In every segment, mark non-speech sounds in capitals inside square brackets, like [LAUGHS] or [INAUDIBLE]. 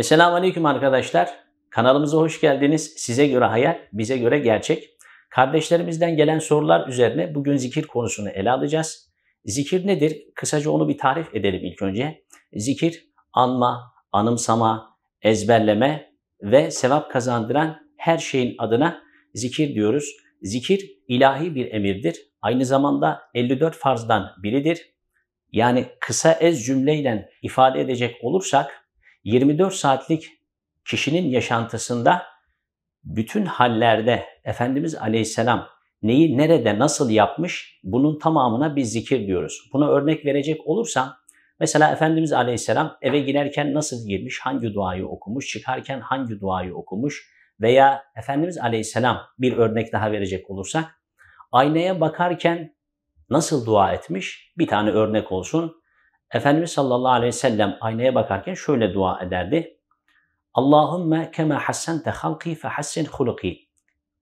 Esselamu Aleyküm arkadaşlar. Kanalımıza hoş geldiniz. Size göre hayal, bize göre gerçek. Kardeşlerimizden gelen sorular üzerine bugün zikir konusunu ele alacağız. Zikir nedir? Kısaca onu bir tarif edelim ilk önce. Zikir, anma, anımsama, ezberleme ve sevap kazandıran her şeyin adına zikir diyoruz. Zikir ilahi bir emirdir. Aynı zamanda 54 farzdan biridir. Yani kısa ez cümleyle ifade edecek olursak 24 saatlik kişinin yaşantısında bütün hallerde Efendimiz Aleyhisselam neyi nerede nasıl yapmış bunun tamamına bir zikir diyoruz. Buna örnek verecek olursam mesela Efendimiz Aleyhisselam eve girerken nasıl girmiş, hangi duayı okumuş, çıkarken hangi duayı okumuş veya Efendimiz Aleyhisselam bir örnek daha verecek olursak aynaya bakarken nasıl dua etmiş bir tane örnek olsun. Efendimiz sallallahu aleyhi ve sellem aynaya bakarken şöyle dua ederdi. Allahümme kema hassente halki fe hassin huluki.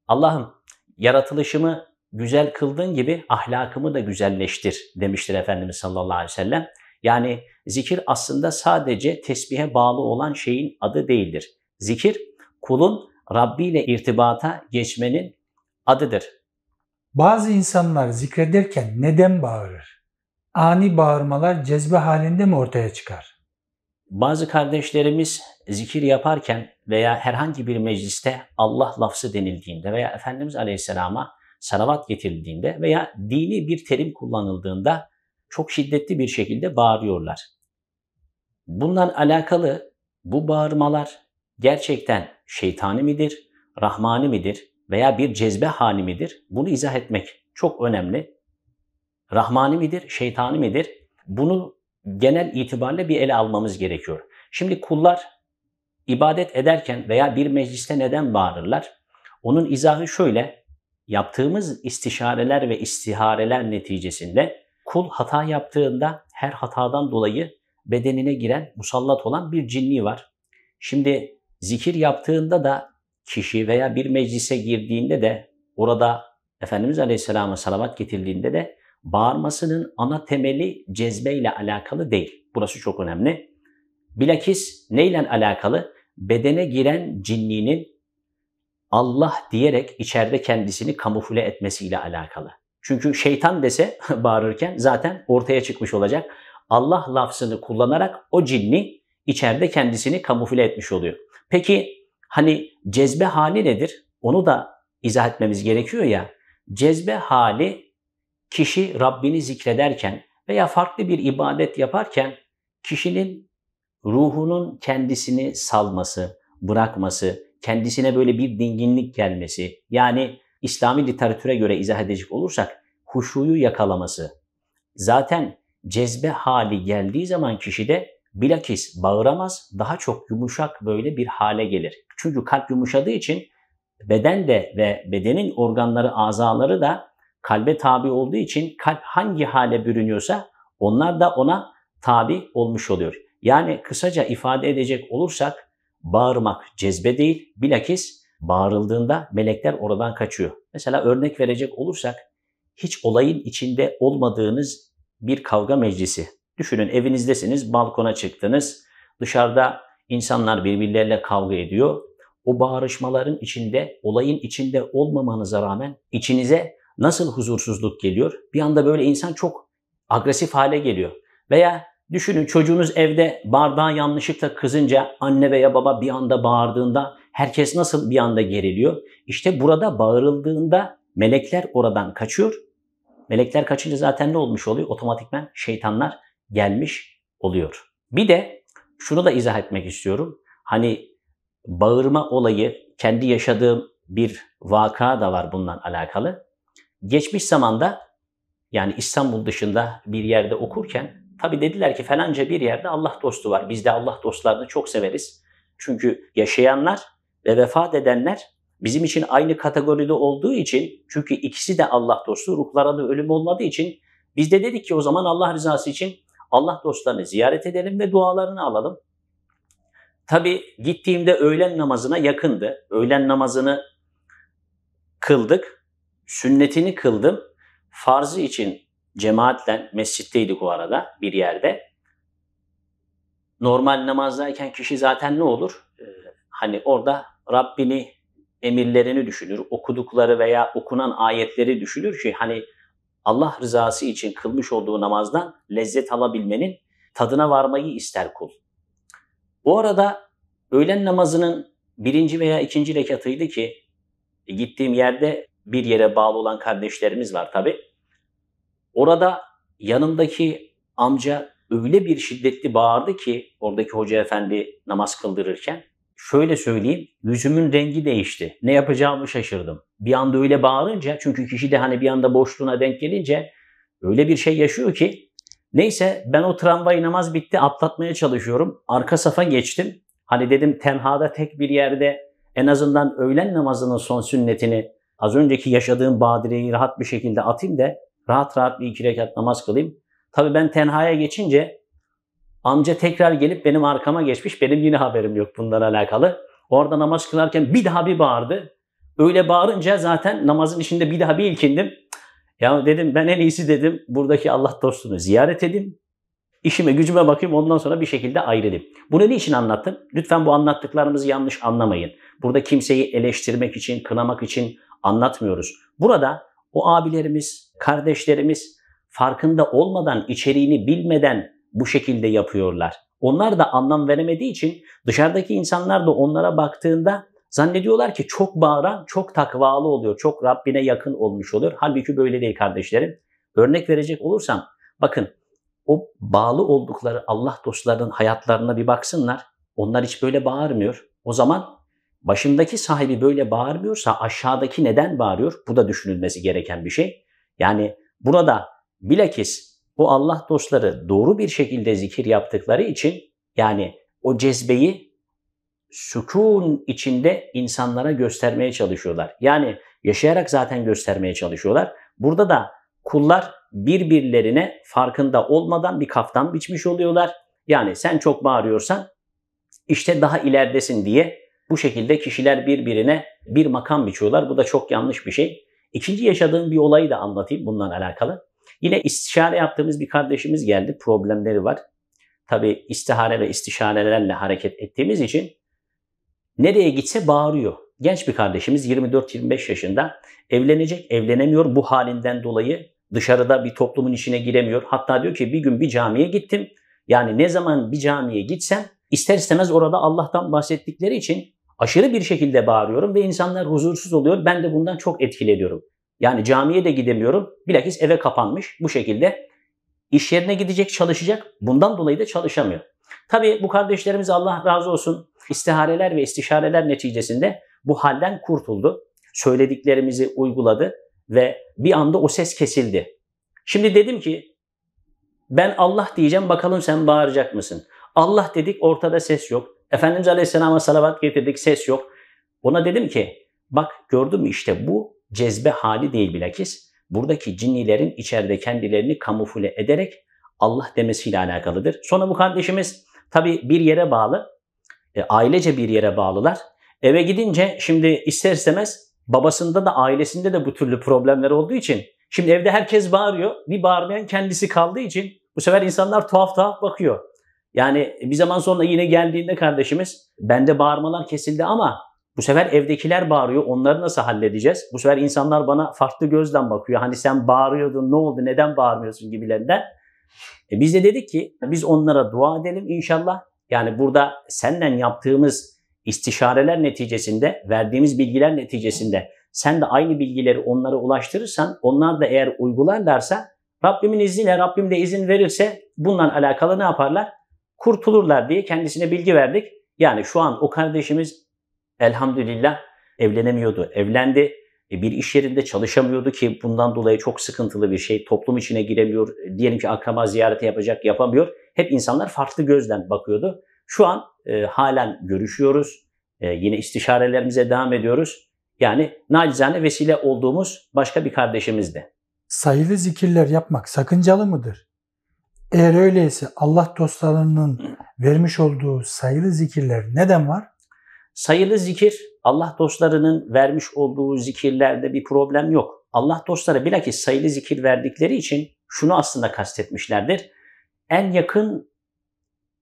Allah'ım yaratılışımı güzel kıldığın gibi ahlakımı da güzelleştir demiştir Efendimiz sallallahu aleyhi ve sellem. Yani zikir aslında sadece tesbihe bağlı olan şeyin adı değildir. Zikir kulun Rabbi ile irtibata geçmenin adıdır. Bazı insanlar zikrederken neden bağırır? ani bağırmalar cezbe halinde mi ortaya çıkar? Bazı kardeşlerimiz zikir yaparken veya herhangi bir mecliste Allah lafzı denildiğinde veya Efendimiz Aleyhisselam'a salavat getirildiğinde veya dini bir terim kullanıldığında çok şiddetli bir şekilde bağırıyorlar. Bundan alakalı bu bağırmalar gerçekten şeytani midir, rahmani midir veya bir cezbe hali midir? Bunu izah etmek çok önemli. Rahmani midir, şeytani midir? Bunu genel itibariyle bir ele almamız gerekiyor. Şimdi kullar ibadet ederken veya bir mecliste neden bağırırlar? Onun izahı şöyle, yaptığımız istişareler ve istihareler neticesinde kul hata yaptığında her hatadan dolayı bedenine giren, musallat olan bir cinni var. Şimdi zikir yaptığında da kişi veya bir meclise girdiğinde de orada Efendimiz Aleyhisselam'a salavat getirdiğinde de bağırmasının ana temeli cezbe ile alakalı değil. Burası çok önemli. Bilakis neyle alakalı? Bedene giren cinlinin Allah diyerek içeride kendisini kamufle etmesiyle alakalı. Çünkü şeytan dese [LAUGHS] bağırırken zaten ortaya çıkmış olacak. Allah lafzını kullanarak o cinni içeride kendisini kamufle etmiş oluyor. Peki hani cezbe hali nedir? Onu da izah etmemiz gerekiyor ya. Cezbe hali kişi Rabbini zikrederken veya farklı bir ibadet yaparken kişinin ruhunun kendisini salması, bırakması, kendisine böyle bir dinginlik gelmesi, yani İslami literatüre göre izah edecek olursak huşuyu yakalaması. Zaten cezbe hali geldiği zaman kişide bilakis bağıramaz, daha çok yumuşak böyle bir hale gelir. Çünkü kalp yumuşadığı için beden de ve bedenin organları, azaları da kalbe tabi olduğu için kalp hangi hale bürünüyorsa onlar da ona tabi olmuş oluyor. Yani kısaca ifade edecek olursak bağırmak cezbe değil bilakis bağırıldığında melekler oradan kaçıyor. Mesela örnek verecek olursak hiç olayın içinde olmadığınız bir kavga meclisi. Düşünün evinizdesiniz, balkona çıktınız, dışarıda insanlar birbirleriyle kavga ediyor. O bağırışmaların içinde, olayın içinde olmamanıza rağmen içinize nasıl huzursuzluk geliyor? Bir anda böyle insan çok agresif hale geliyor. Veya düşünün çocuğunuz evde bardağı yanlışlıkla kızınca anne veya baba bir anda bağırdığında herkes nasıl bir anda geriliyor? İşte burada bağırıldığında melekler oradan kaçıyor. Melekler kaçınca zaten ne olmuş oluyor? Otomatikmen şeytanlar gelmiş oluyor. Bir de şunu da izah etmek istiyorum. Hani bağırma olayı kendi yaşadığım bir vaka da var bundan alakalı. Geçmiş zamanda yani İstanbul dışında bir yerde okurken tabi dediler ki falanca bir yerde Allah dostu var. Biz de Allah dostlarını çok severiz. Çünkü yaşayanlar ve vefat edenler bizim için aynı kategoride olduğu için çünkü ikisi de Allah dostu ruhlara da ölüm olmadığı için biz de dedik ki o zaman Allah rızası için Allah dostlarını ziyaret edelim ve dualarını alalım. Tabi gittiğimde öğlen namazına yakındı. Öğlen namazını kıldık sünnetini kıldım. Farzı için cemaatle mescitteydik o arada bir yerde. Normal namazdayken kişi zaten ne olur? Ee, hani orada Rabbini emirlerini düşünür, okudukları veya okunan ayetleri düşünür ki hani Allah rızası için kılmış olduğu namazdan lezzet alabilmenin tadına varmayı ister kul. Bu arada öğlen namazının birinci veya ikinci rekatıydı ki e, gittiğim yerde bir yere bağlı olan kardeşlerimiz var tabi. Orada yanındaki amca öyle bir şiddetli bağırdı ki oradaki hoca efendi namaz kıldırırken şöyle söyleyeyim yüzümün rengi değişti. Ne yapacağımı şaşırdım. Bir anda öyle bağırınca çünkü kişi de hani bir anda boşluğuna denk gelince öyle bir şey yaşıyor ki neyse ben o tramvay namaz bitti atlatmaya çalışıyorum. Arka safa geçtim. Hani dedim tenhada tek bir yerde en azından öğlen namazının son sünnetini az önceki yaşadığım badireyi rahat bir şekilde atayım da rahat rahat bir iki rekat namaz kılayım. Tabii ben tenhaya geçince amca tekrar gelip benim arkama geçmiş. Benim yine haberim yok bundan alakalı. Orada namaz kılarken bir daha bir bağırdı. Öyle bağırınca zaten namazın içinde bir daha bir ilkindim. Ya dedim ben en iyisi dedim buradaki Allah dostunu ziyaret edeyim. İşime gücüme bakayım ondan sonra bir şekilde ayrılayım. Bunu niçin anlattım? Lütfen bu anlattıklarımızı yanlış anlamayın. Burada kimseyi eleştirmek için, kınamak için, anlatmıyoruz. Burada o abilerimiz, kardeşlerimiz farkında olmadan, içeriğini bilmeden bu şekilde yapıyorlar. Onlar da anlam veremediği için dışarıdaki insanlar da onlara baktığında zannediyorlar ki çok bağıran çok takvalı oluyor, çok Rabbine yakın olmuş oluyor. Halbuki böyle değil kardeşlerim. Örnek verecek olursam bakın o bağlı oldukları Allah dostlarının hayatlarına bir baksınlar. Onlar hiç böyle bağırmıyor. O zaman başındaki sahibi böyle bağırmıyorsa aşağıdaki neden bağırıyor? Bu da düşünülmesi gereken bir şey. Yani burada bilakis bu Allah dostları doğru bir şekilde zikir yaptıkları için yani o cezbeyi sükun içinde insanlara göstermeye çalışıyorlar. Yani yaşayarak zaten göstermeye çalışıyorlar. Burada da kullar birbirlerine farkında olmadan bir kaftan biçmiş oluyorlar. Yani sen çok bağırıyorsan işte daha ileridesin diye bu şekilde kişiler birbirine bir makam biçiyorlar. Bu da çok yanlış bir şey. İkinci yaşadığım bir olayı da anlatayım bundan alakalı. Yine istişare yaptığımız bir kardeşimiz geldi. Problemleri var. Tabi istihare ve istişarelerle hareket ettiğimiz için nereye gitse bağırıyor. Genç bir kardeşimiz 24-25 yaşında evlenecek, evlenemiyor bu halinden dolayı dışarıda bir toplumun içine giremiyor. Hatta diyor ki bir gün bir camiye gittim. Yani ne zaman bir camiye gitsem ister istemez orada Allah'tan bahsettikleri için aşırı bir şekilde bağırıyorum ve insanlar huzursuz oluyor. Ben de bundan çok etkileniyorum. Yani camiye de gidemiyorum. Bilakis eve kapanmış bu şekilde. İş yerine gidecek, çalışacak. Bundan dolayı da çalışamıyor. Tabii bu kardeşlerimiz Allah razı olsun istihareler ve istişareler neticesinde bu halden kurtuldu. Söylediklerimizi uyguladı ve bir anda o ses kesildi. Şimdi dedim ki ben Allah diyeceğim bakalım sen bağıracak mısın? Allah dedik ortada ses yok. Efendimiz Aleyhisselam'a salavat getirdik ses yok. Ona dedim ki bak gördün mü işte bu cezbe hali değil bilakis. Buradaki cinnilerin içeride kendilerini kamufle ederek Allah demesiyle alakalıdır. Sonra bu kardeşimiz tabi bir yere bağlı. E, ailece bir yere bağlılar. Eve gidince şimdi ister istemez babasında da ailesinde de bu türlü problemler olduğu için şimdi evde herkes bağırıyor. Bir bağırmayan kendisi kaldığı için bu sefer insanlar tuhaf tuhaf bakıyor. Yani bir zaman sonra yine geldiğinde kardeşimiz bende bağırmalar kesildi ama bu sefer evdekiler bağırıyor. Onları nasıl halledeceğiz? Bu sefer insanlar bana farklı gözden bakıyor. Hani sen bağırıyordun ne oldu neden bağırmıyorsun gibilerinden. E biz de dedik ki biz onlara dua edelim inşallah. Yani burada senden yaptığımız istişareler neticesinde, verdiğimiz bilgiler neticesinde sen de aynı bilgileri onlara ulaştırırsan, onlar da eğer uygularlarsa Rabbimin izniyle, Rabbim de izin verirse bununla alakalı ne yaparlar? kurtulurlar diye kendisine bilgi verdik. Yani şu an o kardeşimiz elhamdülillah evlenemiyordu. Evlendi. E, bir iş yerinde çalışamıyordu ki bundan dolayı çok sıkıntılı bir şey. Toplum içine giremiyor. Diyelim ki akraba ziyareti yapacak yapamıyor. Hep insanlar farklı gözden bakıyordu. Şu an e, halen görüşüyoruz. E, yine istişarelerimize devam ediyoruz. Yani nacizane vesile olduğumuz başka bir kardeşimiz de. Sayılı zikirler yapmak sakıncalı mıdır? Eğer öyleyse Allah dostlarının vermiş olduğu sayılı zikirler neden var? Sayılı zikir Allah dostlarının vermiş olduğu zikirlerde bir problem yok. Allah dostları bilakis sayılı zikir verdikleri için şunu aslında kastetmişlerdir. En yakın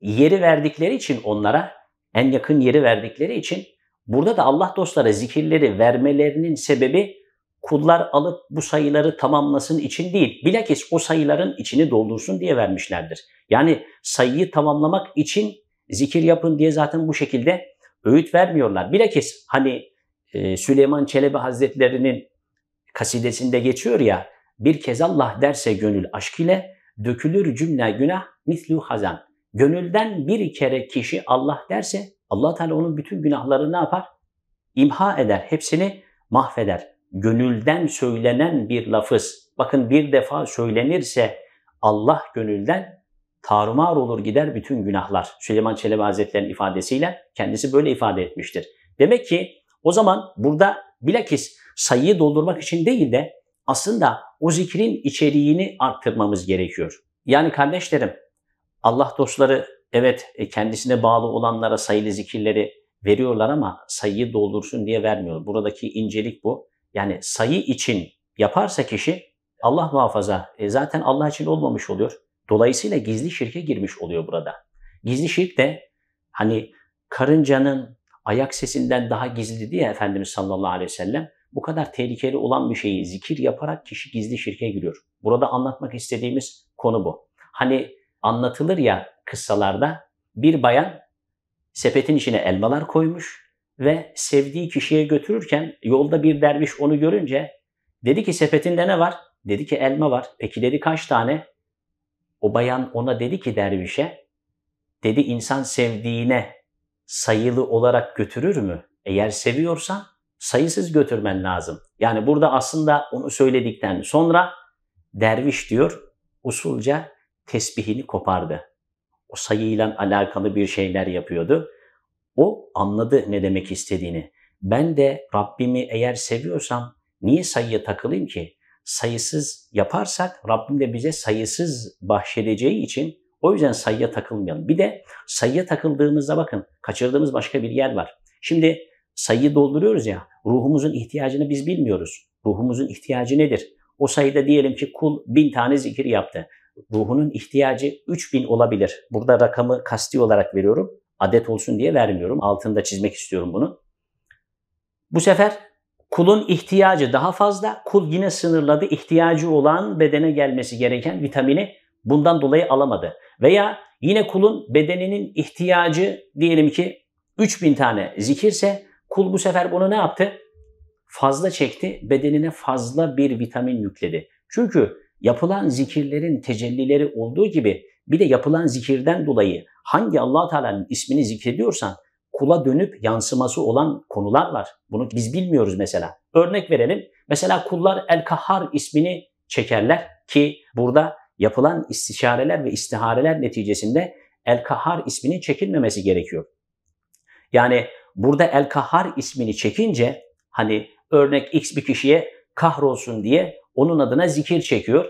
yeri verdikleri için onlara, en yakın yeri verdikleri için burada da Allah dostları zikirleri vermelerinin sebebi kullar alıp bu sayıları tamamlasın için değil, bilakis o sayıların içini doldursun diye vermişlerdir. Yani sayıyı tamamlamak için zikir yapın diye zaten bu şekilde öğüt vermiyorlar. Bilakis hani e, Süleyman Çelebi Hazretleri'nin kasidesinde geçiyor ya, bir kez Allah derse gönül aşk ile dökülür cümle günah mislu hazan. Gönülden bir kere kişi Allah derse Allah Teala onun bütün günahlarını ne yapar? İmha eder, hepsini mahveder gönülden söylenen bir lafız. Bakın bir defa söylenirse Allah gönülden tarumar olur gider bütün günahlar. Süleyman Çelebi Hazretleri'nin ifadesiyle kendisi böyle ifade etmiştir. Demek ki o zaman burada bilakis sayıyı doldurmak için değil de aslında o zikrin içeriğini arttırmamız gerekiyor. Yani kardeşlerim Allah dostları evet e, kendisine bağlı olanlara sayılı zikirleri veriyorlar ama sayıyı doldursun diye vermiyor. Buradaki incelik bu yani sayı için yaparsa kişi Allah muhafaza e, zaten Allah için olmamış oluyor. Dolayısıyla gizli şirke girmiş oluyor burada. Gizli şirk de hani karıncanın ayak sesinden daha gizli diye Efendimiz sallallahu aleyhi ve sellem bu kadar tehlikeli olan bir şeyi zikir yaparak kişi gizli şirke giriyor. Burada anlatmak istediğimiz konu bu. Hani anlatılır ya kıssalarda bir bayan sepetin içine elmalar koymuş ve sevdiği kişiye götürürken yolda bir derviş onu görünce dedi ki sepetinde ne var? Dedi ki elma var. Peki dedi kaç tane? O bayan ona dedi ki dervişe, dedi insan sevdiğine sayılı olarak götürür mü? Eğer seviyorsan sayısız götürmen lazım. Yani burada aslında onu söyledikten sonra derviş diyor usulca tesbihini kopardı. O sayıyla alakalı bir şeyler yapıyordu. O anladı ne demek istediğini. Ben de Rabbimi eğer seviyorsam niye sayıya takılayım ki? Sayısız yaparsak Rabbim de bize sayısız bahşedeceği için o yüzden sayıya takılmayalım. Bir de sayıya takıldığımızda bakın kaçırdığımız başka bir yer var. Şimdi sayıyı dolduruyoruz ya ruhumuzun ihtiyacını biz bilmiyoruz. Ruhumuzun ihtiyacı nedir? O sayıda diyelim ki kul bin tane zikir yaptı. Ruhunun ihtiyacı 3000 olabilir. Burada rakamı kasti olarak veriyorum adet olsun diye vermiyorum. Altında çizmek istiyorum bunu. Bu sefer kulun ihtiyacı daha fazla. Kul yine sınırladı. İhtiyacı olan bedene gelmesi gereken vitamini bundan dolayı alamadı. Veya yine kulun bedeninin ihtiyacı diyelim ki 3000 tane zikirse kul bu sefer bunu ne yaptı? Fazla çekti. Bedenine fazla bir vitamin yükledi. Çünkü yapılan zikirlerin tecellileri olduğu gibi bir de yapılan zikirden dolayı hangi allah Teala'nın ismini zikrediyorsan kula dönüp yansıması olan konular var. Bunu biz bilmiyoruz mesela. Örnek verelim. Mesela kullar El Kahhar ismini çekerler ki burada yapılan istişareler ve istihareler neticesinde El Kahhar isminin çekilmemesi gerekiyor. Yani burada El Kahhar ismini çekince hani örnek X bir kişiye kahrolsun diye onun adına zikir çekiyor.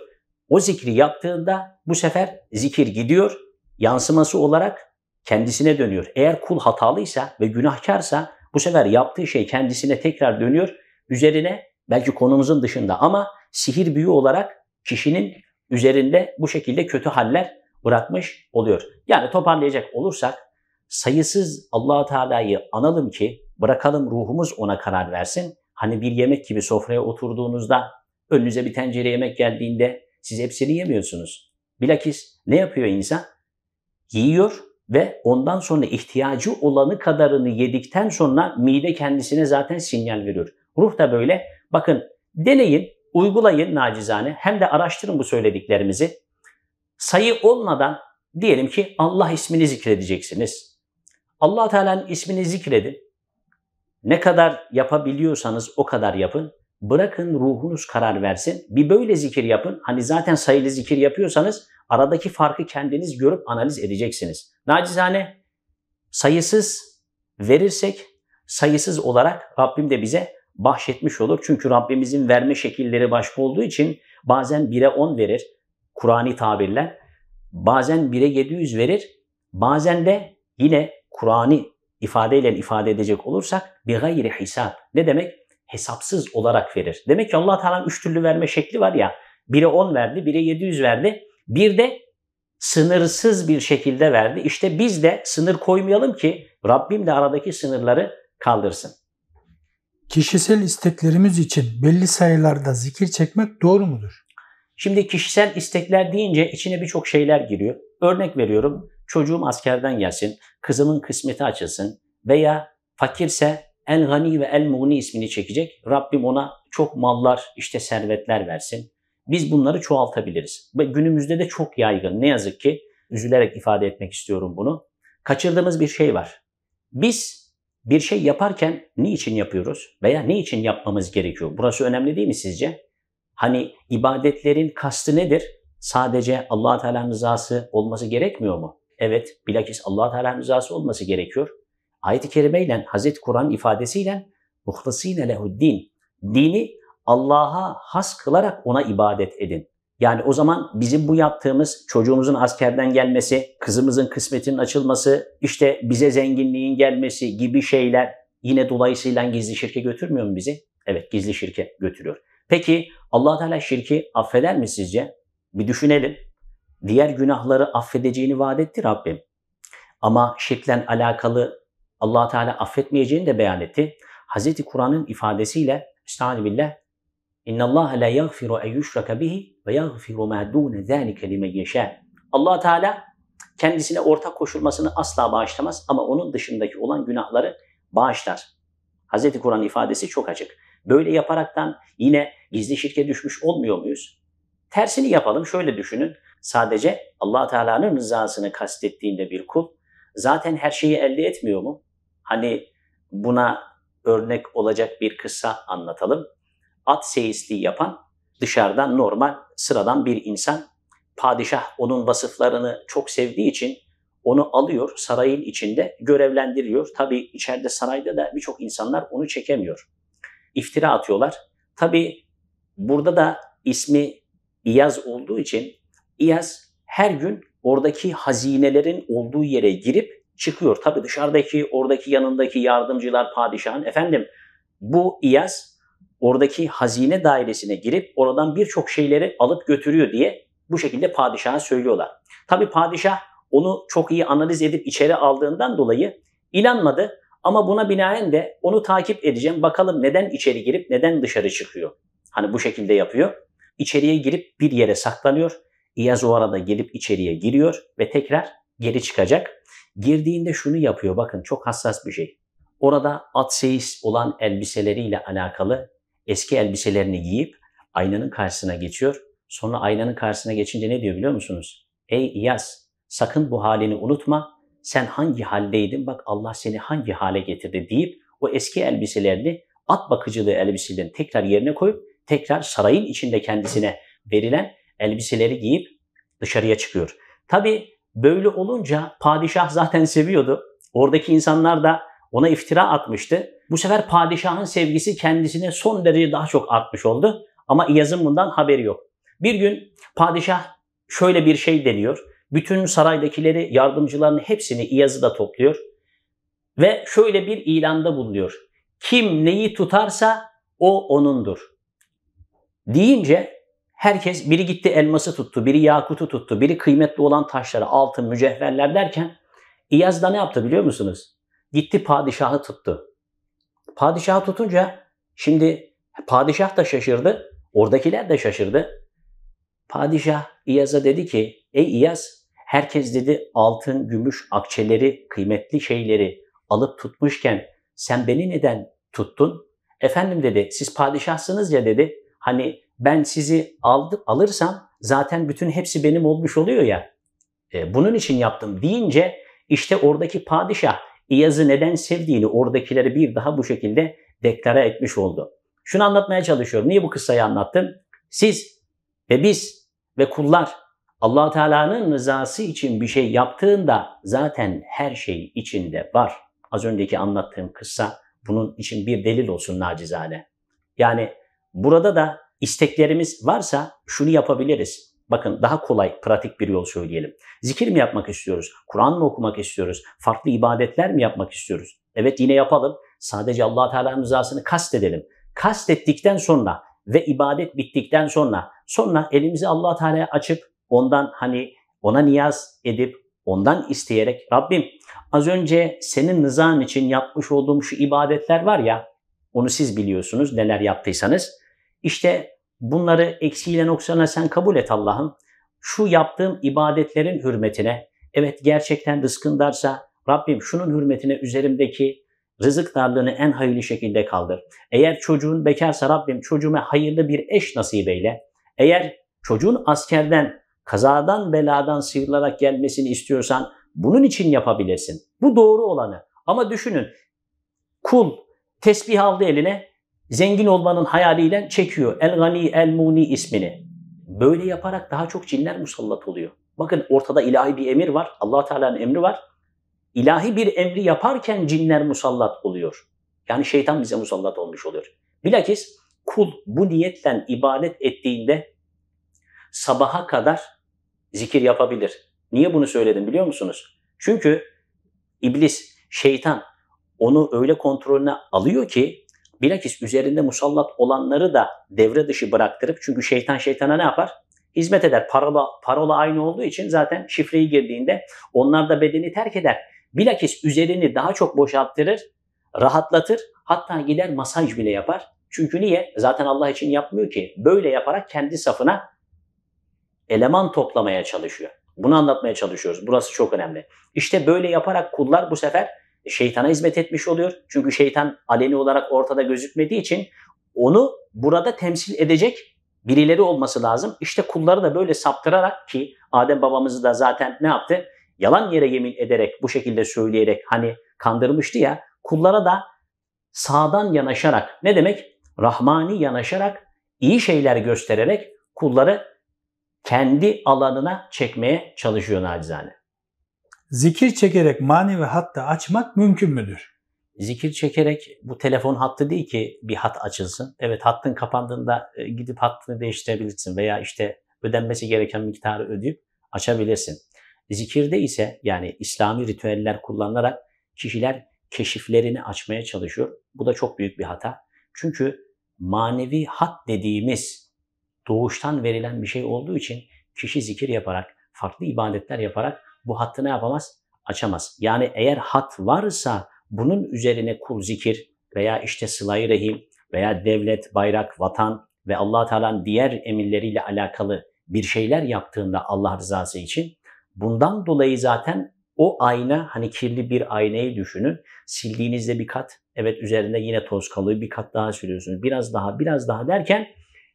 O zikri yaptığında bu sefer zikir gidiyor, yansıması olarak kendisine dönüyor. Eğer kul hatalıysa ve günahkarsa bu sefer yaptığı şey kendisine tekrar dönüyor. Üzerine belki konumuzun dışında ama sihir büyü olarak kişinin üzerinde bu şekilde kötü haller bırakmış oluyor. Yani toparlayacak olursak sayısız Allahu Teala'yı analım ki bırakalım ruhumuz ona karar versin. Hani bir yemek gibi sofraya oturduğunuzda önünüze bir tencere yemek geldiğinde siz hepsini yemiyorsunuz. Bilakis ne yapıyor insan? Yiyor ve ondan sonra ihtiyacı olanı kadarını yedikten sonra mide kendisine zaten sinyal veriyor. Ruh da böyle. Bakın deneyin, uygulayın nacizane. Hem de araştırın bu söylediklerimizi. Sayı olmadan diyelim ki Allah ismini zikredeceksiniz. allah Teala'nın ismini zikredin. Ne kadar yapabiliyorsanız o kadar yapın. Bırakın ruhunuz karar versin. Bir böyle zikir yapın. Hani zaten sayılı zikir yapıyorsanız aradaki farkı kendiniz görüp analiz edeceksiniz. Nacizane sayısız verirsek sayısız olarak Rabbim de bize bahşetmiş olur. Çünkü Rabbimizin verme şekilleri başka olduğu için bazen 1'e 10 verir Kur'an'i tabirle. Bazen 1'e 700 verir. Bazen de yine Kur'an'i ifadeyle ifade edecek olursak bir gayri hisap. Ne demek? hesapsız olarak verir. Demek ki Allah Teala üç türlü verme şekli var ya. biri 10 verdi, bire 700 verdi. Bir de sınırsız bir şekilde verdi. İşte biz de sınır koymayalım ki Rabbim de aradaki sınırları kaldırsın. Kişisel isteklerimiz için belli sayılarda zikir çekmek doğru mudur? Şimdi kişisel istekler deyince içine birçok şeyler giriyor. Örnek veriyorum çocuğum askerden gelsin, kızımın kısmeti açılsın veya fakirse El Gani ve El Muğni ismini çekecek. Rabbim ona çok mallar, işte servetler versin. Biz bunları çoğaltabiliriz. Ve günümüzde de çok yaygın. Ne yazık ki üzülerek ifade etmek istiyorum bunu. Kaçırdığımız bir şey var. Biz bir şey yaparken niçin yapıyoruz veya ne için yapmamız gerekiyor? Burası önemli değil mi sizce? Hani ibadetlerin kastı nedir? Sadece Allah Teala'nın rızası olması gerekmiyor mu? Evet, bilakis Allah Teala'nın rızası olması gerekiyor ayet-i ile Hazreti Kur'an ifadesiyle muhlasine lehuddin. Dini Allah'a has kılarak ona ibadet edin. Yani o zaman bizim bu yaptığımız çocuğumuzun askerden gelmesi, kızımızın kısmetinin açılması, işte bize zenginliğin gelmesi gibi şeyler yine dolayısıyla gizli şirke götürmüyor mu bizi? Evet gizli şirke götürüyor. Peki allah Teala şirki affeder mi sizce? Bir düşünelim. Diğer günahları affedeceğini vaat etti Rabbim. Ama şirkle alakalı allah Teala affetmeyeceğini de beyan etti. Hz. Kur'an'ın ifadesiyle Estaizu billah İnna Allah la yaghfiru en yushraka bihi ve yaghfiru ma dun zalika limen yasha. Allah Teala kendisine ortak koşulmasını asla bağışlamaz ama onun dışındaki olan günahları bağışlar. Hz. Kur'an ifadesi çok açık. Böyle yaparaktan yine gizli şirke düşmüş olmuyor muyuz? Tersini yapalım. Şöyle düşünün. Sadece Allah Teala'nın rızasını kastettiğinde bir kul zaten her şeyi elde etmiyor mu? Hani buna örnek olacak bir kısa anlatalım. At Atseistliği yapan dışarıdan normal sıradan bir insan. Padişah onun vasıflarını çok sevdiği için onu alıyor sarayın içinde görevlendiriyor. Tabi içeride sarayda da birçok insanlar onu çekemiyor. İftira atıyorlar. Tabi burada da ismi İyaz olduğu için İyaz her gün oradaki hazinelerin olduğu yere girip çıkıyor. tabii dışarıdaki, oradaki yanındaki yardımcılar, padişahın efendim bu İyaz oradaki hazine dairesine girip oradan birçok şeyleri alıp götürüyor diye bu şekilde padişaha söylüyorlar. Tabii padişah onu çok iyi analiz edip içeri aldığından dolayı inanmadı ama buna binaen de onu takip edeceğim. Bakalım neden içeri girip neden dışarı çıkıyor. Hani bu şekilde yapıyor. İçeriye girip bir yere saklanıyor. İyaz o arada gelip içeriye giriyor ve tekrar geri çıkacak. Girdiğinde şunu yapıyor bakın çok hassas bir şey. Orada at seyis olan elbiseleriyle alakalı eski elbiselerini giyip aynanın karşısına geçiyor. Sonra aynanın karşısına geçince ne diyor biliyor musunuz? Ey İyas, sakın bu halini unutma. Sen hangi haldeydin bak Allah seni hangi hale getirdi deyip o eski elbiselerini at bakıcılığı elbiselerini tekrar yerine koyup tekrar sarayın içinde kendisine verilen elbiseleri giyip dışarıya çıkıyor. Tabi Böyle olunca padişah zaten seviyordu. Oradaki insanlar da ona iftira atmıştı. Bu sefer padişahın sevgisi kendisine son derece daha çok artmış oldu. Ama İyaz'ın bundan haberi yok. Bir gün padişah şöyle bir şey deniyor. Bütün saraydakileri, yardımcılarını hepsini İyaz'ı da topluyor. Ve şöyle bir ilanda bulunuyor. Kim neyi tutarsa o onundur. Deyince Herkes biri gitti elması tuttu, biri yakutu tuttu, biri kıymetli olan taşları, altın, mücevherler derken İyaz da ne yaptı biliyor musunuz? Gitti padişahı tuttu. Padişahı tutunca şimdi padişah da şaşırdı, oradakiler de şaşırdı. Padişah İyaz'a dedi ki, ey İyaz herkes dedi altın, gümüş, akçeleri, kıymetli şeyleri alıp tutmuşken sen beni neden tuttun? Efendim dedi siz padişahsınız ya dedi. Hani ben sizi aldı, alırsam zaten bütün hepsi benim olmuş oluyor ya. E, bunun için yaptım deyince işte oradaki padişah İyaz'ı neden sevdiğini oradakileri bir daha bu şekilde deklare etmiş oldu. Şunu anlatmaya çalışıyorum. Niye bu kıssayı anlattım? Siz ve biz ve kullar allah Teala'nın rızası için bir şey yaptığında zaten her şey içinde var. Az önceki anlattığım kıssa bunun için bir delil olsun nacizane. Yani burada da isteklerimiz varsa şunu yapabiliriz. Bakın daha kolay, pratik bir yol söyleyelim. Zikir mi yapmak istiyoruz? Kur'an mı okumak istiyoruz? Farklı ibadetler mi yapmak istiyoruz? Evet yine yapalım. Sadece allah Teala'nın rızasını kastedelim. Kastettikten sonra ve ibadet bittikten sonra sonra elimizi allah Teala'ya açıp ondan hani ona niyaz edip ondan isteyerek Rabbim az önce senin rızan için yapmış olduğum şu ibadetler var ya onu siz biliyorsunuz neler yaptıysanız işte bunları eksiğiyle noksanına sen kabul et Allah'ım. Şu yaptığım ibadetlerin hürmetine, evet gerçekten rızkın darsa Rabbim şunun hürmetine üzerimdeki rızık darlığını en hayırlı şekilde kaldır. Eğer çocuğun bekarsa Rabbim çocuğuma hayırlı bir eş nasip eyle. Eğer çocuğun askerden, kazadan, beladan sıyrılarak gelmesini istiyorsan bunun için yapabilirsin. Bu doğru olanı. Ama düşünün kul tesbih aldı eline zengin olmanın hayaliyle çekiyor El Gani El Muni ismini. Böyle yaparak daha çok cinler musallat oluyor. Bakın ortada ilahi bir emir var. Allah Teala'nın emri var. İlahi bir emri yaparken cinler musallat oluyor. Yani şeytan bize musallat olmuş oluyor. Bilakis kul bu niyetle ibadet ettiğinde sabaha kadar zikir yapabilir. Niye bunu söyledim biliyor musunuz? Çünkü iblis, şeytan onu öyle kontrolüne alıyor ki Bilakis üzerinde musallat olanları da devre dışı bıraktırıp çünkü şeytan şeytana ne yapar? Hizmet eder. Parola, parola aynı olduğu için zaten şifreyi girdiğinde onlar da bedeni terk eder. Bilakis üzerini daha çok boşalttırır, rahatlatır, hatta gider masaj bile yapar. Çünkü niye? Zaten Allah için yapmıyor ki. Böyle yaparak kendi safına eleman toplamaya çalışıyor. Bunu anlatmaya çalışıyoruz. Burası çok önemli. İşte böyle yaparak kullar bu sefer şeytana hizmet etmiş oluyor. Çünkü şeytan aleni olarak ortada gözükmediği için onu burada temsil edecek birileri olması lazım. İşte kulları da böyle saptırarak ki Adem babamızı da zaten ne yaptı? Yalan yere yemin ederek, bu şekilde söyleyerek hani kandırmıştı ya, kullara da sağdan yanaşarak, ne demek? Rahmani yanaşarak, iyi şeyler göstererek kulları kendi alanına çekmeye çalışıyor nacizane zikir çekerek manevi hatta açmak mümkün müdür? Zikir çekerek bu telefon hattı değil ki bir hat açılsın. Evet hattın kapandığında e, gidip hattını değiştirebilirsin veya işte ödenmesi gereken miktarı ödeyip açabilirsin. Zikirde ise yani İslami ritüeller kullanılarak kişiler keşiflerini açmaya çalışıyor. Bu da çok büyük bir hata. Çünkü manevi hat dediğimiz doğuştan verilen bir şey olduğu için kişi zikir yaparak, farklı ibadetler yaparak bu hattı ne yapamaz? Açamaz. Yani eğer hat varsa bunun üzerine kul zikir veya işte sılayı rahim veya devlet, bayrak, vatan ve allah Teala'nın diğer emirleriyle alakalı bir şeyler yaptığında Allah rızası için bundan dolayı zaten o ayna hani kirli bir aynayı düşünün. Sildiğinizde bir kat evet üzerinde yine toz kalıyor bir kat daha sürüyorsunuz. Biraz daha biraz daha derken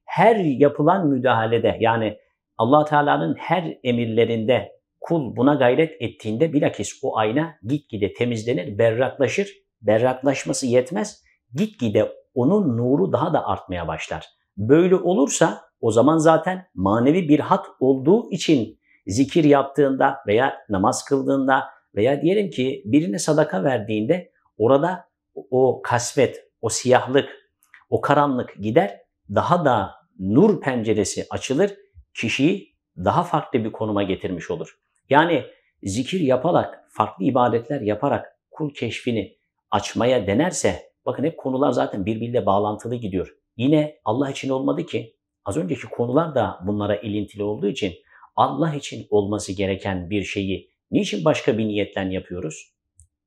her yapılan müdahalede yani allah Teala'nın her emirlerinde Kul buna gayret ettiğinde bilakis o ayna gitgide temizlenir, berraklaşır. Berraklaşması yetmez, gitgide onun nuru daha da artmaya başlar. Böyle olursa o zaman zaten manevi bir hat olduğu için zikir yaptığında veya namaz kıldığında veya diyelim ki birine sadaka verdiğinde orada o kasvet, o siyahlık, o karanlık gider. Daha da nur penceresi açılır. Kişiyi daha farklı bir konuma getirmiş olur. Yani zikir yaparak, farklı ibadetler yaparak kul keşfini açmaya denerse, bakın hep konular zaten birbiriyle bağlantılı gidiyor. Yine Allah için olmadı ki, az önceki konular da bunlara ilintili olduğu için Allah için olması gereken bir şeyi niçin başka bir niyetten yapıyoruz?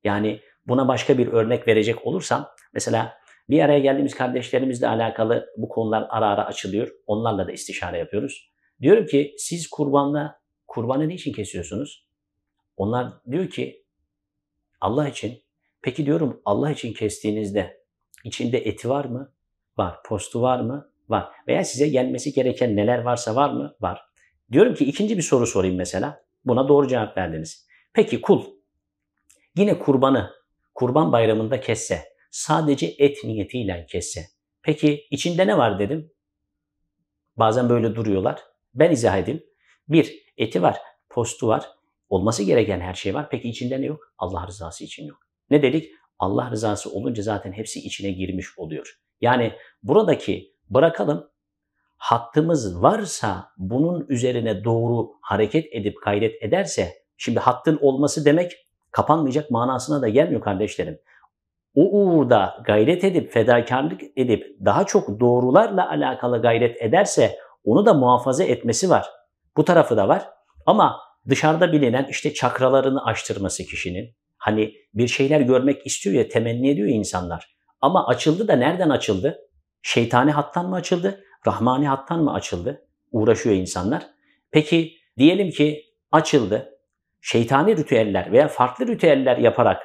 Yani buna başka bir örnek verecek olursam, mesela bir araya geldiğimiz kardeşlerimizle alakalı bu konular ara ara açılıyor. Onlarla da istişare yapıyoruz. Diyorum ki siz kurbanla kurbanı ne için kesiyorsunuz? Onlar diyor ki Allah için. Peki diyorum Allah için kestiğinizde içinde eti var mı? Var. Postu var mı? Var. Veya size gelmesi gereken neler varsa var mı? Var. Diyorum ki ikinci bir soru sorayım mesela. Buna doğru cevap verdiniz. Peki kul yine kurbanı kurban bayramında kesse sadece et niyetiyle kesse. Peki içinde ne var dedim. Bazen böyle duruyorlar. Ben izah edeyim. Bir, eti var, postu var, olması gereken her şey var. Peki içinde ne yok? Allah rızası için yok. Ne dedik? Allah rızası olunca zaten hepsi içine girmiş oluyor. Yani buradaki bırakalım hattımız varsa bunun üzerine doğru hareket edip gayret ederse şimdi hattın olması demek kapanmayacak manasına da gelmiyor kardeşlerim. O uğurda gayret edip fedakarlık edip daha çok doğrularla alakalı gayret ederse onu da muhafaza etmesi var. Bu tarafı da var. Ama dışarıda bilinen işte çakralarını açtırması kişinin. Hani bir şeyler görmek istiyor ya, temenni ediyor insanlar. Ama açıldı da nereden açıldı? Şeytani hattan mı açıldı? Rahmani hattan mı açıldı? Uğraşıyor insanlar. Peki diyelim ki açıldı. Şeytani ritüeller veya farklı ritüeller yaparak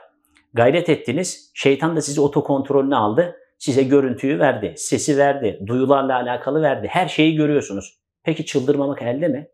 gayret ettiniz. Şeytan da sizi otokontrolüne aldı. Size görüntüyü verdi, sesi verdi, duyularla alakalı verdi. Her şeyi görüyorsunuz. Peki çıldırmamak elde mi?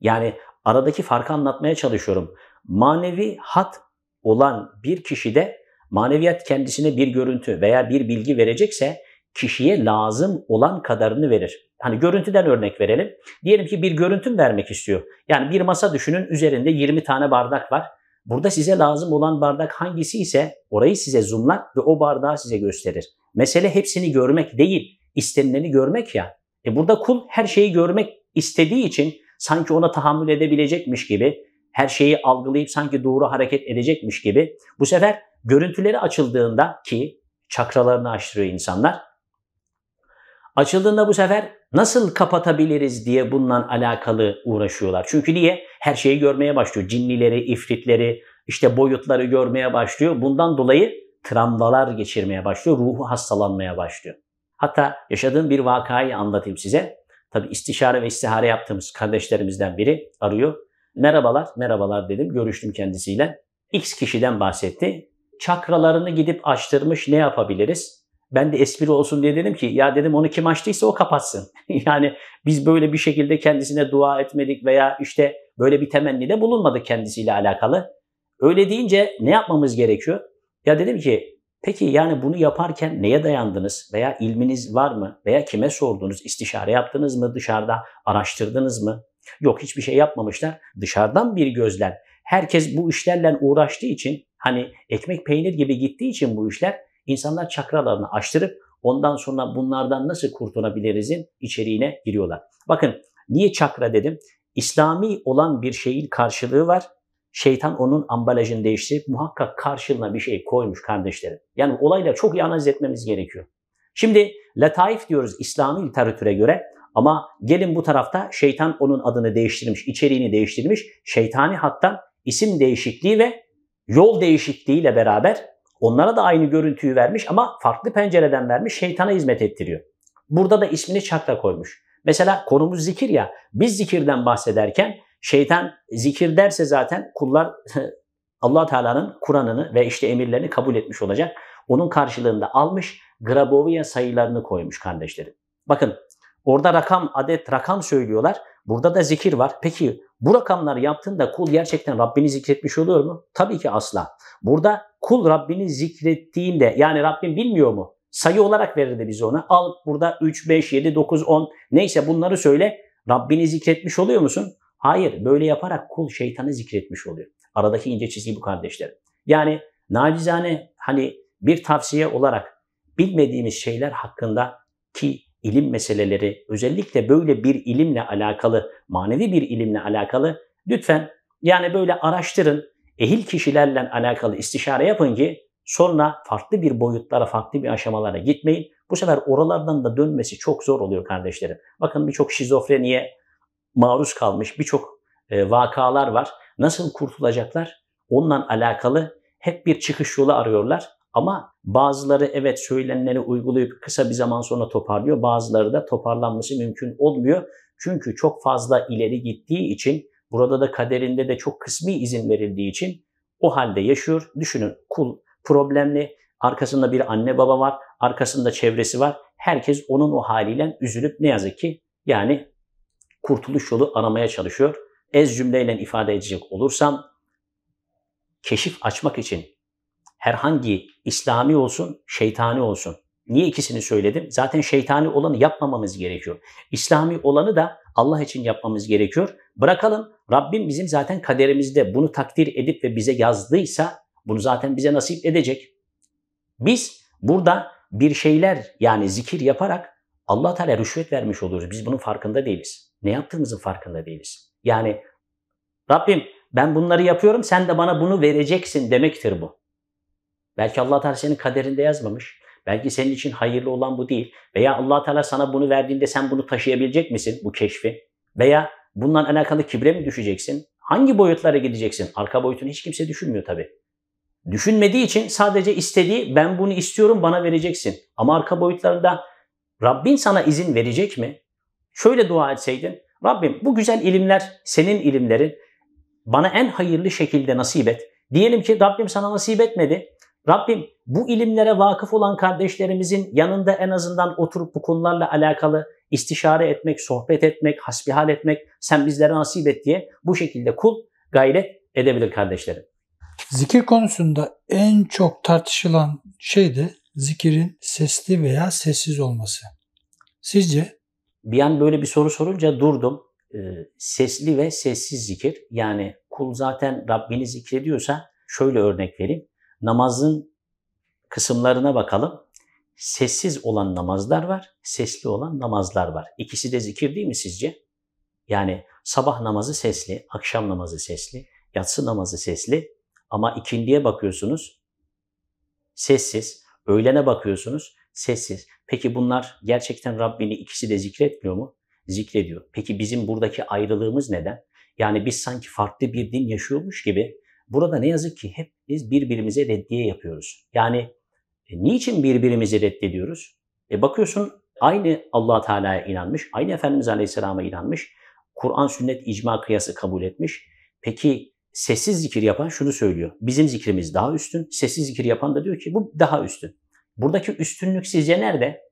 Yani aradaki farkı anlatmaya çalışıyorum. Manevi hat olan bir kişide maneviyat kendisine bir görüntü veya bir bilgi verecekse kişiye lazım olan kadarını verir. Hani görüntüden örnek verelim. Diyelim ki bir görüntüm vermek istiyor. Yani bir masa düşünün üzerinde 20 tane bardak var. Burada size lazım olan bardak hangisi ise orayı size zoomlar ve o bardağı size gösterir. Mesele hepsini görmek değil, istenileni görmek ya. E burada kul her şeyi görmek istediği için sanki ona tahammül edebilecekmiş gibi, her şeyi algılayıp sanki doğru hareket edecekmiş gibi bu sefer görüntüleri açıldığında ki çakralarını açtırıyor insanlar. Açıldığında bu sefer nasıl kapatabiliriz diye bundan alakalı uğraşıyorlar. Çünkü niye? Her şeyi görmeye başlıyor. Cinlileri, ifritleri, işte boyutları görmeye başlıyor. Bundan dolayı travmalar geçirmeye başlıyor. Ruhu hastalanmaya başlıyor. Hatta yaşadığım bir vakayı anlatayım size. Tabi istişare ve istihare yaptığımız kardeşlerimizden biri arıyor. Merhabalar, merhabalar dedim. Görüştüm kendisiyle. X kişiden bahsetti. Çakralarını gidip açtırmış ne yapabiliriz? Ben de espri olsun diye dedim ki ya dedim onu kim açtıysa o kapatsın. [LAUGHS] yani biz böyle bir şekilde kendisine dua etmedik veya işte böyle bir de bulunmadı kendisiyle alakalı. Öyle deyince ne yapmamız gerekiyor? Ya dedim ki Peki yani bunu yaparken neye dayandınız veya ilminiz var mı veya kime sordunuz, istişare yaptınız mı, dışarıda araştırdınız mı? Yok hiçbir şey yapmamışlar. Dışarıdan bir gözler Herkes bu işlerle uğraştığı için hani ekmek peynir gibi gittiği için bu işler insanlar çakralarını açtırıp ondan sonra bunlardan nasıl kurtulabilirizin içeriğine giriyorlar. Bakın niye çakra dedim? İslami olan bir şeyin karşılığı var Şeytan onun ambalajını değiştirip muhakkak karşılığına bir şey koymuş kardeşlerim. Yani olayla çok iyi analiz etmemiz gerekiyor. Şimdi letaif diyoruz İslami literatüre göre ama gelin bu tarafta şeytan onun adını değiştirmiş, içeriğini değiştirmiş. Şeytani hatta isim değişikliği ve yol değişikliğiyle beraber onlara da aynı görüntüyü vermiş ama farklı pencereden vermiş şeytana hizmet ettiriyor. Burada da ismini çakla koymuş. Mesela konumuz zikir ya. Biz zikirden bahsederken Şeytan zikir derse zaten kullar [LAUGHS] allah Teala'nın Kur'an'ını ve işte emirlerini kabul etmiş olacak. Onun karşılığında almış Grabovia sayılarını koymuş kardeşlerim. Bakın orada rakam, adet, rakam söylüyorlar. Burada da zikir var. Peki bu rakamları yaptığında kul gerçekten Rabbini zikretmiş oluyor mu? Tabii ki asla. Burada kul Rabbini zikrettiğinde yani Rabbim bilmiyor mu? Sayı olarak verirdi bize ona. Al burada 3, 5, 7, 9, 10 neyse bunları söyle. Rabbini zikretmiş oluyor musun? Hayır, böyle yaparak kul şeytanı zikretmiş oluyor. Aradaki ince çizgi bu kardeşlerim. Yani nacizane hani bir tavsiye olarak bilmediğimiz şeyler hakkında ki ilim meseleleri özellikle böyle bir ilimle alakalı, manevi bir ilimle alakalı lütfen yani böyle araştırın, ehil kişilerle alakalı istişare yapın ki sonra farklı bir boyutlara, farklı bir aşamalara gitmeyin. Bu sefer oralardan da dönmesi çok zor oluyor kardeşlerim. Bakın birçok şizofreniye maruz kalmış birçok e, vakalar var. Nasıl kurtulacaklar? Ondan alakalı hep bir çıkış yolu arıyorlar. Ama bazıları evet söylenenleri uygulayıp kısa bir zaman sonra toparlıyor. Bazıları da toparlanması mümkün olmuyor. Çünkü çok fazla ileri gittiği için burada da kaderinde de çok kısmi izin verildiği için o halde yaşıyor. Düşünün kul problemli, arkasında bir anne baba var, arkasında çevresi var. Herkes onun o haliyle üzülüp ne yazık ki yani kurtuluş yolu aramaya çalışıyor. Ez cümleyle ifade edecek olursam keşif açmak için herhangi İslami olsun, şeytani olsun. Niye ikisini söyledim? Zaten şeytani olanı yapmamamız gerekiyor. İslami olanı da Allah için yapmamız gerekiyor. Bırakalım Rabbim bizim zaten kaderimizde bunu takdir edip ve bize yazdıysa bunu zaten bize nasip edecek. Biz burada bir şeyler yani zikir yaparak Allah Teala rüşvet vermiş oluyoruz. Biz bunun farkında değiliz. Ne yaptığımızın farkında değiliz. Yani Rabbim ben bunları yapıyorum sen de bana bunu vereceksin demektir bu. Belki Allah Teala senin kaderinde yazmamış. Belki senin için hayırlı olan bu değil. Veya Allah Teala sana bunu verdiğinde sen bunu taşıyabilecek misin bu keşfi? Veya bundan alakalı kibre mi düşeceksin? Hangi boyutlara gideceksin? Arka boyutunu hiç kimse düşünmüyor tabi. Düşünmediği için sadece istediği ben bunu istiyorum bana vereceksin. Ama arka boyutlarında Rabbin sana izin verecek mi? şöyle dua etseydin. Rabbim bu güzel ilimler senin ilimlerin bana en hayırlı şekilde nasip et. Diyelim ki Rabbim sana nasip etmedi. Rabbim bu ilimlere vakıf olan kardeşlerimizin yanında en azından oturup bu konularla alakalı istişare etmek, sohbet etmek, hasbihal etmek, sen bizlere nasip et diye bu şekilde kul gayret edebilir kardeşlerim. Zikir konusunda en çok tartışılan şey de zikirin sesli veya sessiz olması. Sizce bir an böyle bir soru sorunca durdum. Ee, sesli ve sessiz zikir. Yani kul zaten Rabbini zikrediyorsa şöyle örnek vereyim. Namazın kısımlarına bakalım. Sessiz olan namazlar var, sesli olan namazlar var. İkisi de zikir değil mi sizce? Yani sabah namazı sesli, akşam namazı sesli, yatsı namazı sesli ama ikindiye bakıyorsunuz sessiz, öğlene bakıyorsunuz sessiz. Peki bunlar gerçekten Rabbini ikisi de zikretmiyor mu? Zikrediyor. Peki bizim buradaki ayrılığımız neden? Yani biz sanki farklı bir din yaşıyormuş gibi burada ne yazık ki hep biz birbirimize reddiye yapıyoruz. Yani e, niçin birbirimizi reddediyoruz? E bakıyorsun aynı Allah Teala'ya inanmış, aynı Efendimiz Aleyhisselam'a inanmış. Kur'an, sünnet, icma kıyası kabul etmiş. Peki sessiz zikir yapan şunu söylüyor. Bizim zikrimiz daha üstün. Sessiz zikir yapan da diyor ki bu daha üstün. Buradaki üstünlük sizce nerede?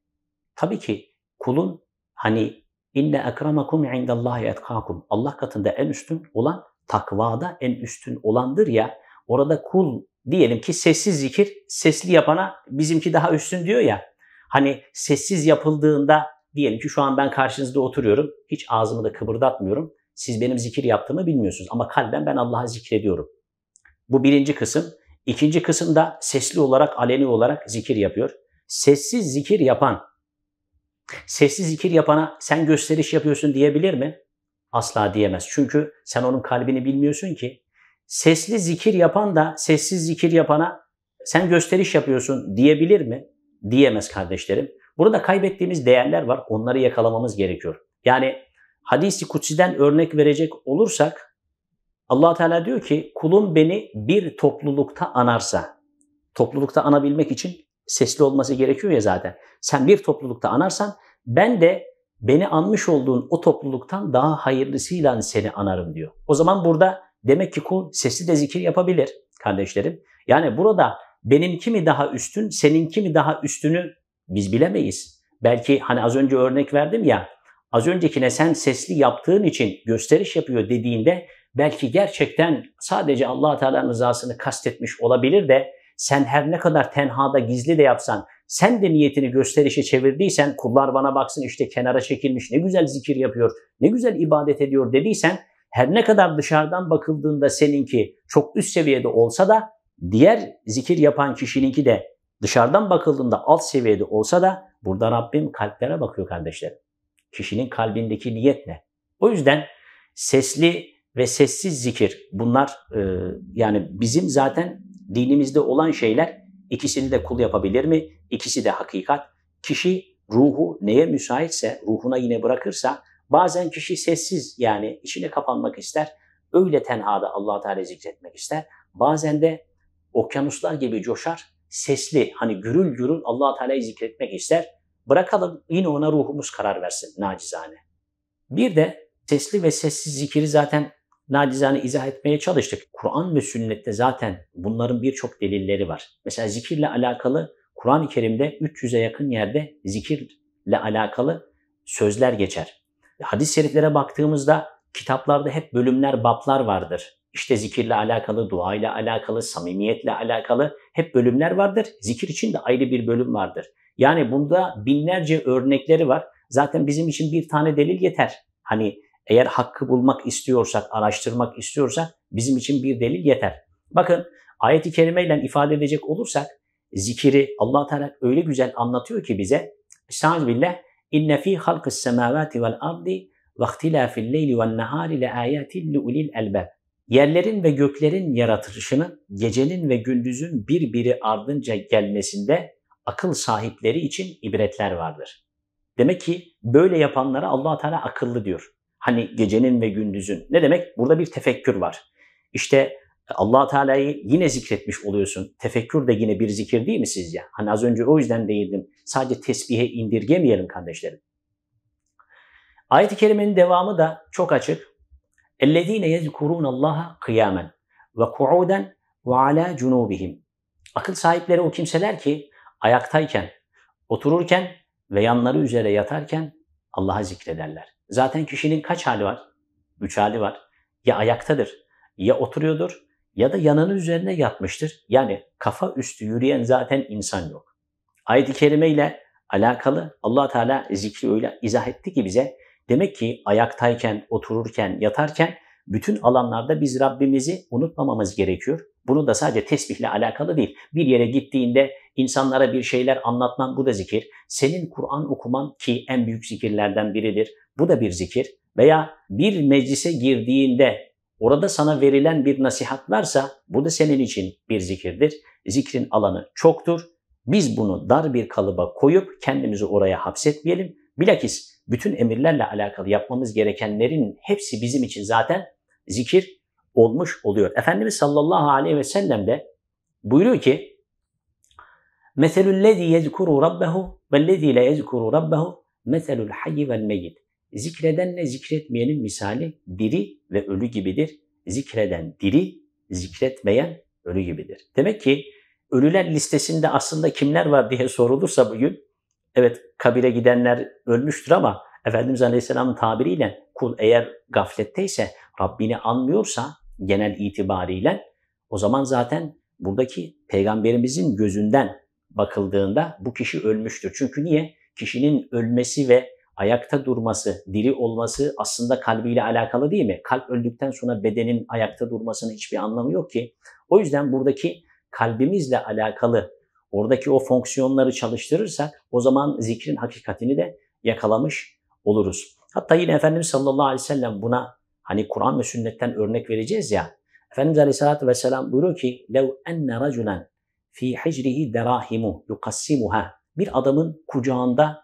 Tabii ki kulun hani inne ekremakum indallahi etkakum. Allah katında en üstün olan takvada en üstün olandır ya. Orada kul diyelim ki sessiz zikir sesli yapana bizimki daha üstün diyor ya. Hani sessiz yapıldığında diyelim ki şu an ben karşınızda oturuyorum. Hiç ağzımı da kıpırdatmıyorum. Siz benim zikir yaptığımı bilmiyorsunuz ama kalben ben Allah'a zikrediyorum. Bu birinci kısım. İkinci kısımda sesli olarak, aleni olarak zikir yapıyor. Sessiz zikir yapan, sessiz zikir yapana sen gösteriş yapıyorsun diyebilir mi? Asla diyemez. Çünkü sen onun kalbini bilmiyorsun ki. Sesli zikir yapan da sessiz zikir yapana sen gösteriş yapıyorsun diyebilir mi? Diyemez kardeşlerim. Burada kaybettiğimiz değerler var. Onları yakalamamız gerekiyor. Yani hadisi kutsiden örnek verecek olursak allah Teala diyor ki kulum beni bir toplulukta anarsa, toplulukta anabilmek için sesli olması gerekiyor ya zaten. Sen bir toplulukta anarsan ben de beni anmış olduğun o topluluktan daha hayırlısıyla seni anarım diyor. O zaman burada demek ki kul sesli de zikir yapabilir kardeşlerim. Yani burada benimki mi daha üstün, seninki mi daha üstünü biz bilemeyiz. Belki hani az önce örnek verdim ya, az öncekine sen sesli yaptığın için gösteriş yapıyor dediğinde belki gerçekten sadece allah Teala'nın rızasını kastetmiş olabilir de sen her ne kadar tenhada gizli de yapsan, sen de niyetini gösterişe çevirdiysen, kullar bana baksın işte kenara çekilmiş, ne güzel zikir yapıyor, ne güzel ibadet ediyor dediysen, her ne kadar dışarıdan bakıldığında seninki çok üst seviyede olsa da, diğer zikir yapan kişininki de dışarıdan bakıldığında alt seviyede olsa da, burada Rabbim kalplere bakıyor kardeşlerim. Kişinin kalbindeki niyet ne? O yüzden sesli ve sessiz zikir bunlar e, yani bizim zaten dinimizde olan şeyler ikisini de kul yapabilir mi? İkisi de hakikat. Kişi ruhu neye müsaitse, ruhuna yine bırakırsa bazen kişi sessiz yani içine kapanmak ister. Öyle tenhada Allah Teala zikretmek ister. Bazen de okyanuslar gibi coşar, sesli hani gürül gürül Allah Teala'yı zikretmek ister. Bırakalım yine ona ruhumuz karar versin nacizane. Bir de sesli ve sessiz zikiri zaten nacizane izah etmeye çalıştık. Kur'an ve sünnette zaten bunların birçok delilleri var. Mesela zikirle alakalı Kur'an-ı Kerim'de 300'e yakın yerde zikirle alakalı sözler geçer. Hadis-i şeriflere baktığımızda kitaplarda hep bölümler, baplar vardır. İşte zikirle alakalı, duayla alakalı, samimiyetle alakalı hep bölümler vardır. Zikir için de ayrı bir bölüm vardır. Yani bunda binlerce örnekleri var. Zaten bizim için bir tane delil yeter. Hani eğer hakkı bulmak istiyorsak, araştırmak istiyorsak bizim için bir delil yeter. Bakın ayeti kerimeyle ifade edecek olursak zikiri Allah Teala öyle güzel anlatıyor ki bize. Estağfirullah. İnne fi halkis semavati vel ardi ve ihtilafil leyli ven nahari le ayatin li ulil elbab. Yerlerin ve göklerin yaratılışının gecenin ve gündüzün birbiri ardınca gelmesinde akıl sahipleri için ibretler vardır. Demek ki böyle yapanlara Allah Teala akıllı diyor. Hani gecenin ve gündüzün. Ne demek? Burada bir tefekkür var. İşte e, allah Teala'yı yine zikretmiş oluyorsun. Tefekkür de yine bir zikir değil mi sizce? Hani az önce o yüzden değindim. Sadece tesbihe indirgemeyelim kardeşlerim. Ayet-i kerimenin devamı da çok açık. اَلَّذ۪ينَ يَذْكُرُونَ اللّٰهَ قِيَامًا وَقُعُودًا وَعَلَى جُنُوبِهِمْ Akıl sahipleri o kimseler ki ayaktayken, otururken ve yanları üzere yatarken Allah'a zikrederler. Zaten kişinin kaç hali var? Üç hali var. Ya ayaktadır, ya oturuyordur, ya da yanının üzerine yatmıştır. Yani kafa üstü yürüyen zaten insan yok. Ayet-i Kerime ile alakalı allah Teala zikri öyle izah etti ki bize, demek ki ayaktayken, otururken, yatarken bütün alanlarda biz Rabbimizi unutmamamız gerekiyor. Bunu da sadece tesbihle alakalı değil. Bir yere gittiğinde insanlara bir şeyler anlatman bu da zikir. Senin Kur'an okuman ki en büyük zikirlerden biridir. Bu da bir zikir. Veya bir meclise girdiğinde orada sana verilen bir nasihat varsa bu da senin için bir zikirdir. Zikrin alanı çoktur. Biz bunu dar bir kalıba koyup kendimizi oraya hapsetmeyelim. Bilakis bütün emirlerle alakalı yapmamız gerekenlerin hepsi bizim için zaten zikir olmuş oluyor. Efendimiz sallallahu aleyhi ve sellem de buyuruyor ki مَثَلُ الَّذ۪ي يَذْكُرُ رَبَّهُ وَالَّذ۪ي لَا يَذْكُرُ رَبَّهُ مَثَلُ الْحَيِّ وَالْمَيِّتِ Zikredenle zikretmeyenin misali diri ve ölü gibidir. Zikreden diri, zikretmeyen ölü gibidir. Demek ki ölüler listesinde aslında kimler var diye sorulursa bugün, evet kabire gidenler ölmüştür ama Efendimiz Aleyhisselam'ın tabiriyle kul eğer gafletteyse, Rabbini anmıyorsa genel itibariyle o zaman zaten buradaki peygamberimizin gözünden bakıldığında bu kişi ölmüştür. Çünkü niye? Kişinin ölmesi ve ayakta durması, diri olması aslında kalbiyle alakalı değil mi? Kalp öldükten sonra bedenin ayakta durmasının hiçbir anlamı yok ki. O yüzden buradaki kalbimizle alakalı oradaki o fonksiyonları çalıştırırsak o zaman zikrin hakikatini de yakalamış oluruz. Hatta yine Efendimiz sallallahu aleyhi ve sellem buna hani Kur'an ve sünnetten örnek vereceğiz ya. Efendimiz aleyhissalatü vesselam buyuruyor ki لَوْ اَنَّ رَجُلًا ف۪ي حِجْرِهِ دَرَاهِمُ يُقَسِّمُهَا Bir adamın kucağında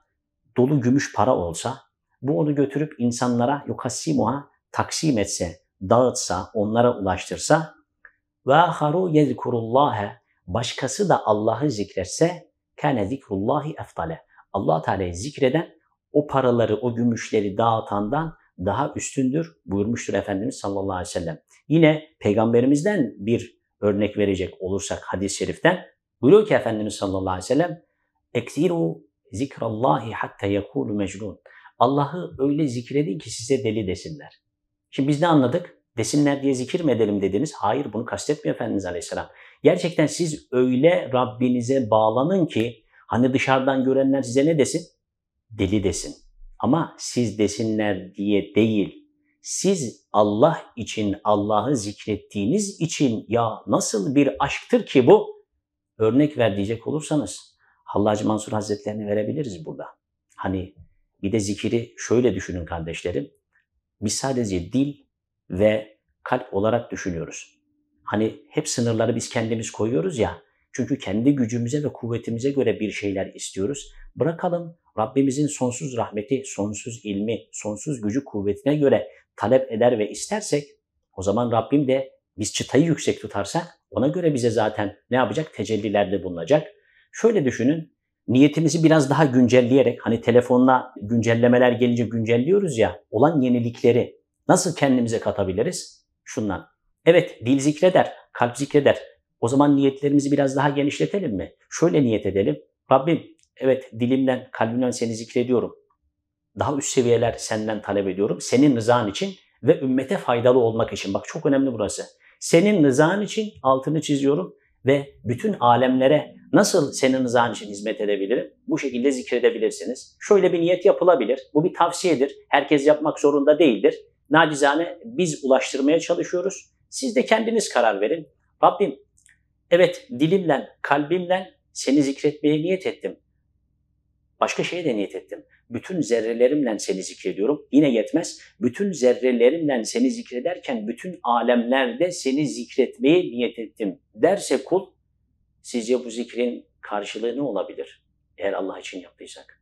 dolu gümüş para olsa, bu onu götürüp insanlara yukassimuha taksim etse, dağıtsa, onlara ulaştırsa ve haru yezkurullâhe başkası da Allah'ı zikretse kâne zikrullâhi eftale. Allah Teala'yı zikreden o paraları, o gümüşleri dağıtandan daha üstündür buyurmuştur Efendimiz sallallahu aleyhi ve sellem. Yine peygamberimizden bir örnek verecek olursak hadis-i şeriften buyuruyor ki Efendimiz sallallahu aleyhi ve sellem Eksiru zikrallahi hatta yekulu mecnun. Allah'ı öyle zikredin ki size deli desinler. Şimdi biz ne anladık? Desinler diye zikir mi edelim dediniz? Hayır bunu kastetmiyor Efendimiz Aleyhisselam. Gerçekten siz öyle Rabbinize bağlanın ki hani dışarıdan görenler size ne desin? Deli desin. Ama siz desinler diye değil. Siz Allah için Allah'ı zikrettiğiniz için ya nasıl bir aşktır ki bu? Örnek ver diyecek olursanız Hallacı Mansur Hazretlerini verebiliriz burada. Hani bir de zikiri şöyle düşünün kardeşlerim. Biz sadece dil ve kalp olarak düşünüyoruz. Hani hep sınırları biz kendimiz koyuyoruz ya. Çünkü kendi gücümüze ve kuvvetimize göre bir şeyler istiyoruz. Bırakalım Rabbimizin sonsuz rahmeti, sonsuz ilmi, sonsuz gücü kuvvetine göre talep eder ve istersek o zaman Rabbim de biz çıtayı yüksek tutarsak ona göre bize zaten ne yapacak? Tecellilerde bulunacak. Şöyle düşünün, niyetimizi biraz daha güncelleyerek, hani telefonla güncellemeler gelince güncelliyoruz ya, olan yenilikleri nasıl kendimize katabiliriz? Şundan. Evet, dil zikreder, kalp zikreder. O zaman niyetlerimizi biraz daha genişletelim mi? Şöyle niyet edelim. Rabbim, evet dilimden, kalbimden seni zikrediyorum. Daha üst seviyeler senden talep ediyorum. Senin rızan için ve ümmete faydalı olmak için. Bak çok önemli burası. Senin rızan için altını çiziyorum ve bütün alemlere Nasıl senin rızan için hizmet edebilirim? Bu şekilde zikredebilirsiniz. Şöyle bir niyet yapılabilir. Bu bir tavsiyedir. Herkes yapmak zorunda değildir. Nacizane biz ulaştırmaya çalışıyoruz. Siz de kendiniz karar verin. Rabbim evet dilimle, kalbimle seni zikretmeye niyet ettim. Başka şeye de niyet ettim. Bütün zerrelerimle seni zikrediyorum. Yine yetmez. Bütün zerrelerimle seni zikrederken bütün alemlerde seni zikretmeye niyet ettim derse kul Sizce bu zikrin karşılığı ne olabilir? Eğer Allah için yaptıysak.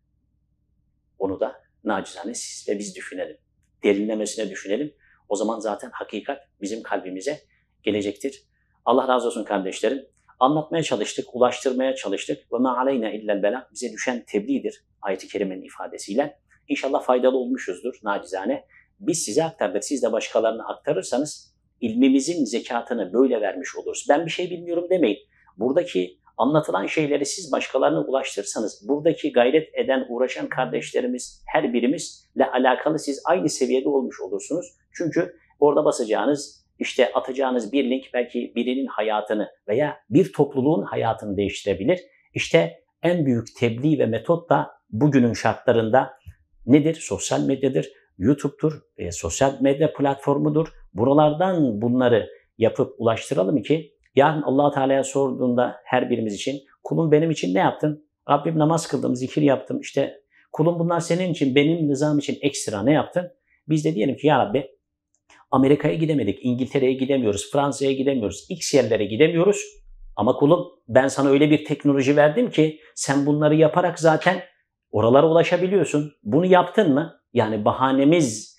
Onu da nacizane siz ve biz düşünelim. Derinlemesine düşünelim. O zaman zaten hakikat bizim kalbimize gelecektir. Allah razı olsun kardeşlerim. Anlatmaya çalıştık, ulaştırmaya çalıştık. Ve ma aleyna illel bela bize düşen tebliğdir ayet-i kerimenin ifadesiyle. İnşallah faydalı olmuşuzdur nacizane. Biz size aktardık, siz de başkalarına aktarırsanız ilmimizin zekatını böyle vermiş oluruz. Ben bir şey bilmiyorum demeyin buradaki anlatılan şeyleri siz başkalarına ulaştırsanız, buradaki gayret eden, uğraşan kardeşlerimiz, her birimizle alakalı siz aynı seviyede olmuş olursunuz. Çünkü orada basacağınız, işte atacağınız bir link belki birinin hayatını veya bir topluluğun hayatını değiştirebilir. İşte en büyük tebliğ ve metot da bugünün şartlarında nedir? Sosyal medyadır, YouTube'dur, e, sosyal medya platformudur. Buralardan bunları yapıp ulaştıralım ki Yarın allah Teala'ya sorduğunda her birimiz için kulum benim için ne yaptın? Rabbim namaz kıldım, zikir yaptım. İşte kulum bunlar senin için, benim rızam için ekstra ne yaptın? Biz de diyelim ki ya Rabbi Amerika'ya gidemedik, İngiltere'ye gidemiyoruz, Fransa'ya gidemiyoruz, X yerlere gidemiyoruz. Ama kulum ben sana öyle bir teknoloji verdim ki sen bunları yaparak zaten oralara ulaşabiliyorsun. Bunu yaptın mı? Yani bahanemiz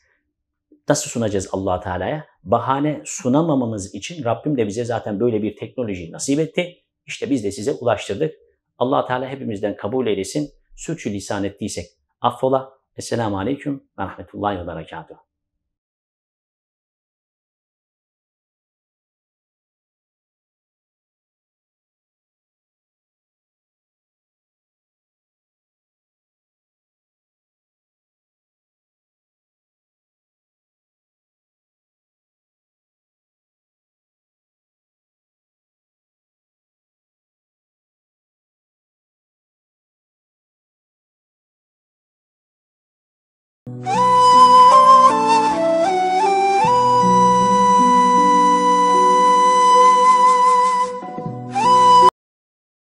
Nasıl sunacağız allah Teala'ya? Bahane sunamamamız için Rabbim de bize zaten böyle bir teknoloji nasip etti. İşte biz de size ulaştırdık. allah Teala hepimizden kabul eylesin. Sürçülisan ettiysek affola. Esselamu Aleyküm ve Rahmetullahi ve Berekatuhu.